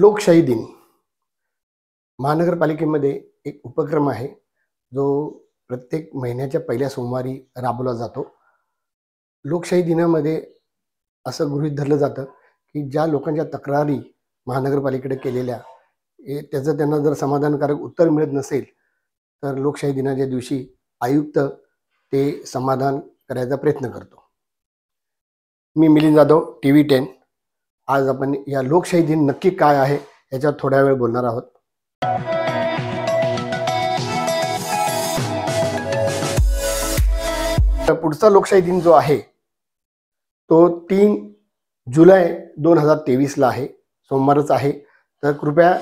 लोकशाही दिन महानगरपालिकेमध्ये एक उपक्रम आहे जो प्रत्येक महिन्याच्या पहिल्या सोमवारी राबवला जातो लोकशाही दिनामध्ये असं गृहीत धरलं जातं की ज्या लोकांच्या तक्रारी महानगरपालिकेकडे केलेल्या त्याचं त्यांना जर समाधानकारक उत्तर मिळत नसेल तर लोकशाही दिनाच्या दिवशी आयुक्त ते समाधान करायचा प्रयत्न करतो मी Milind Jadhav T V ten आज आपण या लोकशाही दिन नक्की काय आहे याच्यावर थोड्या वेळ बोलणार आहोत पुढचा लोकशाही दिन जो आहे तो तीन जुलै दोन हजार तेवीसला आहे सोमवारच आहे तर कृपया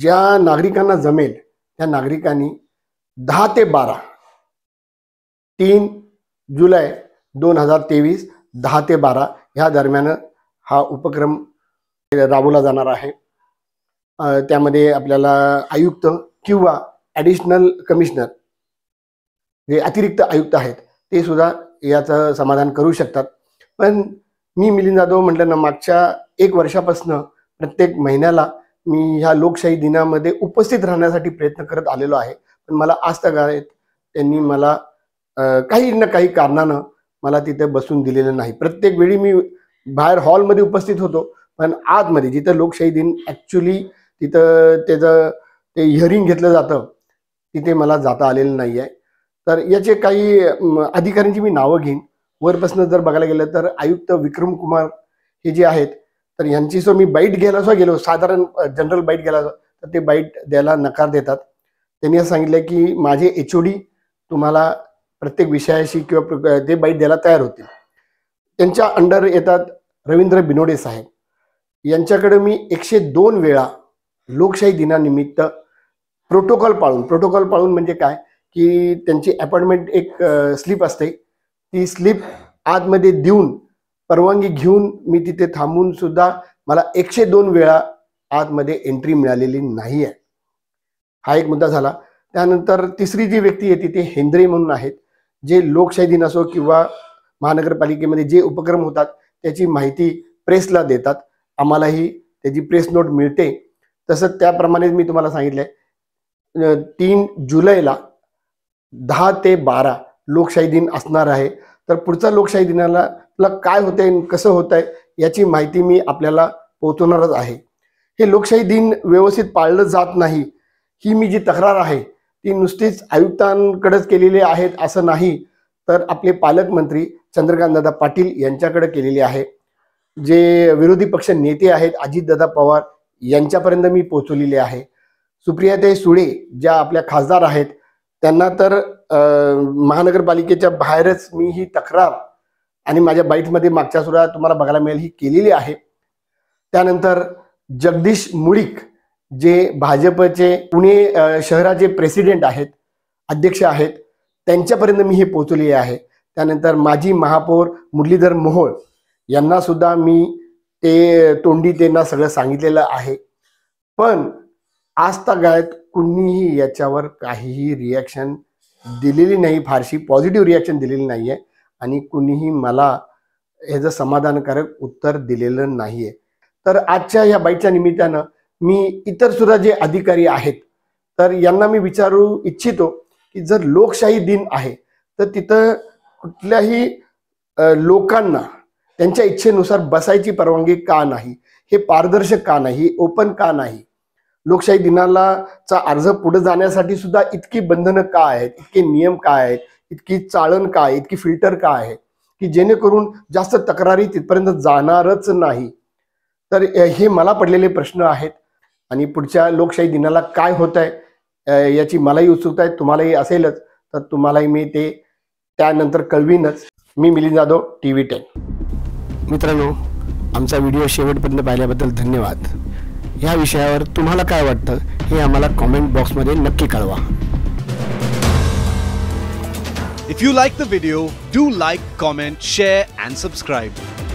ज्या नागरिकांना जमेल त्या नागरिकांनी दहा ते बारा तीन जुलै दोन हजार तेवीस दहा ते बारा ह्या दरम्यान हा उपक्रम राबवला जाणार आहे त्यामध्ये आपल्याला आयुक्त किंवा ॲडिशनल कमिशनर जे अतिरिक्त आयुक्त आहेत ते सुद्धा याचं समाधान करू शकतात पण मी मिलिंद जाधव म्हटलं ना मागच्या एक वर्षापासनं प्रत्येक महिन्याला मी ह्या लोकशाही दिनामध्ये उपस्थित राहण्यासाठी प्रयत्न करत आलेलो आहे पण मला आज तक त्यांनी मला काही ना काही कारणानं मला तिथे बसून दिलेलं नाही प्रत्येक वेळी मी बाहेर हॉलमध्ये उपस्थित होतो पण आतमध्ये जिथं लोकशाही दिन ऍक्च्युली तिथं त्याचं ते हिअरिंग घेतलं जातं तिथे मला जाता आलेलं नाही आहे तर याचे काही अधिकाऱ्यांची मी नावं घेईन वरपासून जर बघायला गेलं तर आयुक्त विक्रम कुमार हे जे आहेत तर यांची सो मी बाईट घ्यायला असं गेलो साधारण जनरल बाईट घ्यायला तर ते बाईट द्यायला नकार देतात त्यांनी असं सांगितलं की माझे एचओडी तुम्हाला प्रत्येक विषयाशी किंवा ते बाईट द्यायला तयार होतील त्यांच्या अंडर येतात रवींद्र बिनोडे साहेब यांच्याकडे मी एकशे दोन वेळा लोकशाही दिनानिमित्त प्रोटोकॉल पाळून प्रोटोकॉल पाळून म्हणजे काय की त्यांची अपॉइंटमेंट एक स्लिप असते ती स्लिप आतमध्ये देऊन परवानगी घेऊन मी तिथे थांबून सुद्धा मला एकशे दोन वेळा आतमध्ये एंट्री मिळालेली नाही आहे हा एक मुद्दा झाला त्यानंतर तिसरी जी व्यक्ती येते ते हेंद्रे म्हणून आहेत जे लोकशाही दिन असो किंवा महानगरपालिकेमध्ये जे उपक्रम होतात त्याची माहिती प्रेसला देतात आम्हालाही त्याची प्रेस नोट मिळते तसंच त्याप्रमाणे मी तुम्हाला सांगितलंय तीन जुलैला दहा ते बारा लोकशाही दिन असणार आहे तर पुढचा लोकशाही दिनाला काय होतंय कसं होत आहे याची माहिती मी आपल्याला पोहोचवणारच आहे हे लोकशाही दिन व्यवस्थित पाळलं जात नाही ही मी जी तक्रार आहे ती नुसतीच आयुक्तांकडेच केलेली आहेत असं नाही तर आपले पालकमंत्री चंद्रकांतदादा पाटील यांच्याकडे केलेली आहे जे विरोधी पक्ष नेते आहेत अजितदादा पवार यांच्यापर्यंत मी पोहोचवलेले आहे सुप्रियाताई सुळे ज्या आपल्या खासदार आहेत त्यांना तर महानगरपालिकेच्या बाहेरच मी ही तक्रार आणि माझ्या बाईटमध्ये मागच्या सुद्धा तुम्हाला बघायला मिळेल ही केलेली आहे त्यानंतर जगदीश मुळीक जे भाजपचे पुणे शहराचे प्रेसिडेंट आहेत अध्यक्ष आहेत त्यांच्यापर्यंत मी हे पोहोचले आहे त्यानंतर माझी महापौर मुरलीधर मोहोळ यांना सुद्धा मी ते तोंडी त्यांना सगळं सांगितलेलं आहे पण आज गायत कुणीही याच्यावर काहीही रिॲक्शन दिलेली नाही फारशी पॉझिटिव्ह रिॲक्शन दिलेली नाही आहे आणि कुणीही मला ह्याचं समाधानकारक उत्तर दिलेलं नाही तर आजच्या या बाईकच्या निमित्तानं मी इतर सुद्धा जे अधिकारी आहेत तर यांना मी विचारू इच्छितो की जर लोकशाही दिन आहे तर तिथं कुठल्याही लोकांना त्यांच्या इच्छेनुसार बसायची परवानगी का नाही हे पारदर्शक का नाही ओपन का नाही लोकशाही दिनाला चा अर्ज पुढे जाण्यासाठी सुद्धा इतकी बंधनं का आहेत इतके नियम काय आहेत इतकी चाळण काय इतकी फिल्टर का आहे की जेणेकरून जास्त तक्रारी तिथपर्यंत जाणारच नाही तर हे मला पडलेले प्रश्न आहेत आणि पुढच्या लोकशाही दिनाला काय होत आहे याची मलाही उत्सुकता आहे तुम्हालाही असेलच तर तुम्हालाही मी ते त्यानंतर कळवीनच मी Milind Jadhav T V ten मित्रांनो आमचा व्हिडिओ शेवटपर्यंत पाहिल्याबद्दल धन्यवाद या विषयावर तुम्हाला काय वाटतं हे आम्हाला कॉमेंट बॉक्समध्ये नक्की कळवा if you like the video do like comment share and subscribe